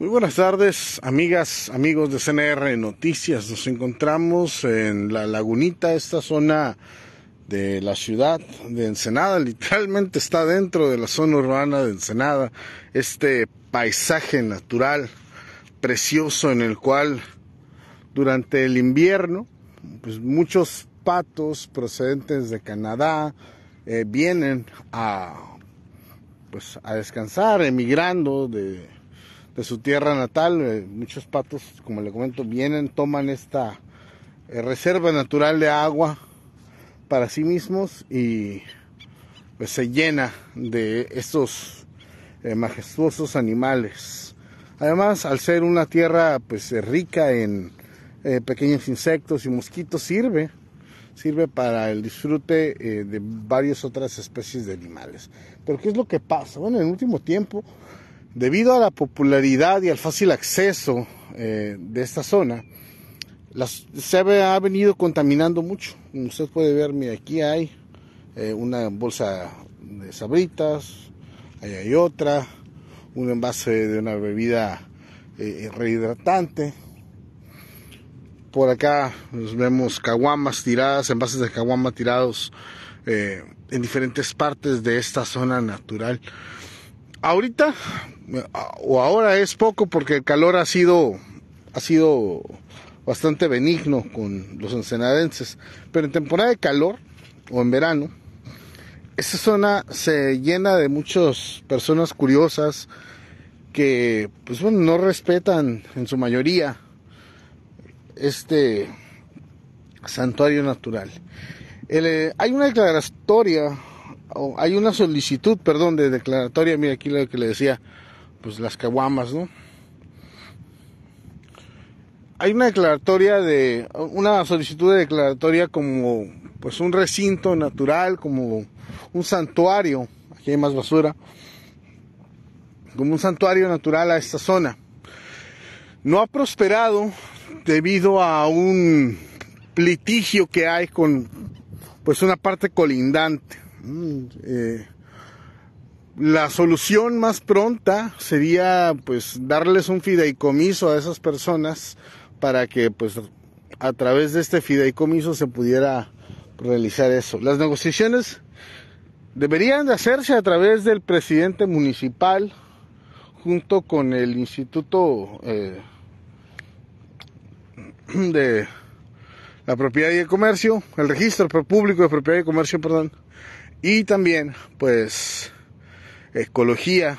Muy buenas tardes, amigas, amigos de CNR Noticias. Nos encontramos en la lagunita, esta zona de la ciudad de Ensenada. Literalmente está dentro de la zona urbana de Ensenada. Este paisaje natural precioso en el cual durante el invierno pues muchos patos procedentes de Canadá eh, vienen a, pues, a descansar, emigrando de de su tierra natal. Eh, muchos patos, como le comento, vienen, toman esta eh, reserva natural de agua para sí mismos y pues, se llena de estos eh, majestuosos animales. Además, al ser una tierra pues rica en pequeños insectos y mosquitos, sirve sirve para el disfrute de varias otras especies de animales. Pero ¿qué es lo que pasa? Bueno, en el último tiempo Debido a la popularidad y al fácil acceso eh, de esta zona, se ha venido contaminando mucho. Como usted puede ver, mira, aquí hay eh, una bolsa de sabritas, ahí hay otra, un envase de una bebida eh, rehidratante. Por acá nos vemos caguamas tiradas, envases de caguamas tirados en diferentes partes de esta zona natural ahorita o ahora es poco porque el calor ha sido, ha sido bastante benigno con los ensenadenses, pero en temporada de calor o en verano, esta zona se llena de muchas personas curiosas que pues no respetan en su mayoría este santuario natural. Eh, hay una declaratoria Oh, hay una solicitud, perdón, de declaratoria, mira aquí lo que le decía, pues las caguamas, ¿no? Hay una declaratoria de, una solicitud de declaratoria como, pues un recinto natural, como un santuario, aquí hay más basura, como un santuario natural a esta zona. No ha prosperado debido a un litigio que hay con pues una parte colindante. Mm, eh, la solución más pronta sería pues darles un fideicomiso a esas personas para que pues a través de este fideicomiso se pudiera realizar eso. Las negociaciones deberían de hacerse a través del presidente municipal junto con el Instituto eh, de la Propiedad y el Comercio, el Registro Público de Propiedad y Comercio, perdón, y también, pues, ecología.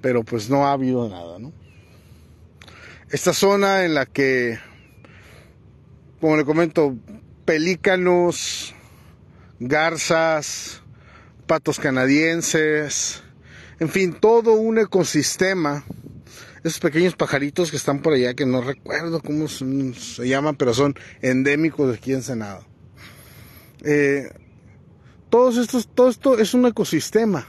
Pero pues no ha habido nada, ¿no? Esta zona en la que, como le comento, pelícanos, garzas, patos canadienses, en fin, todo un ecosistema. Esos pequeños pajaritos que están por allá, que no recuerdo cómo se llaman, pero son endémicos de aquí en Senado. Eh, todos todo esto es un ecosistema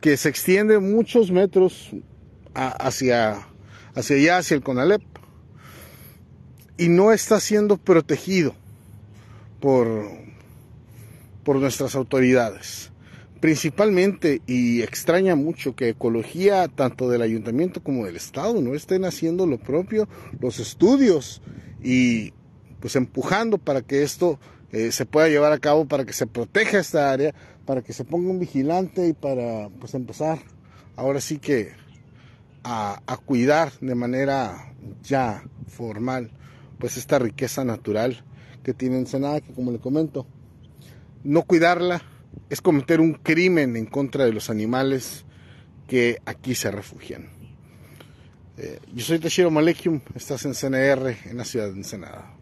que se extiende muchos metros hacia, hacia allá, hacia el Conalep, y no está siendo protegido por, por nuestras autoridades. Principalmente, y extraña mucho que ecología, tanto del ayuntamiento como del Estado, no estén haciendo lo propio, los estudios y pues empujando para que esto eh, se pueda llevar a cabo para que se proteja esta área, para que se ponga un vigilante y para pues, empezar ahora sí que a, cuidar de manera ya formal pues esta riqueza natural que tiene Ensenada, que como le comento, no cuidarla es cometer un crimen en contra de los animales que aquí se refugian. Eh, yo soy Tashiro Malekium, estás en CNR, en la ciudad de Ensenada.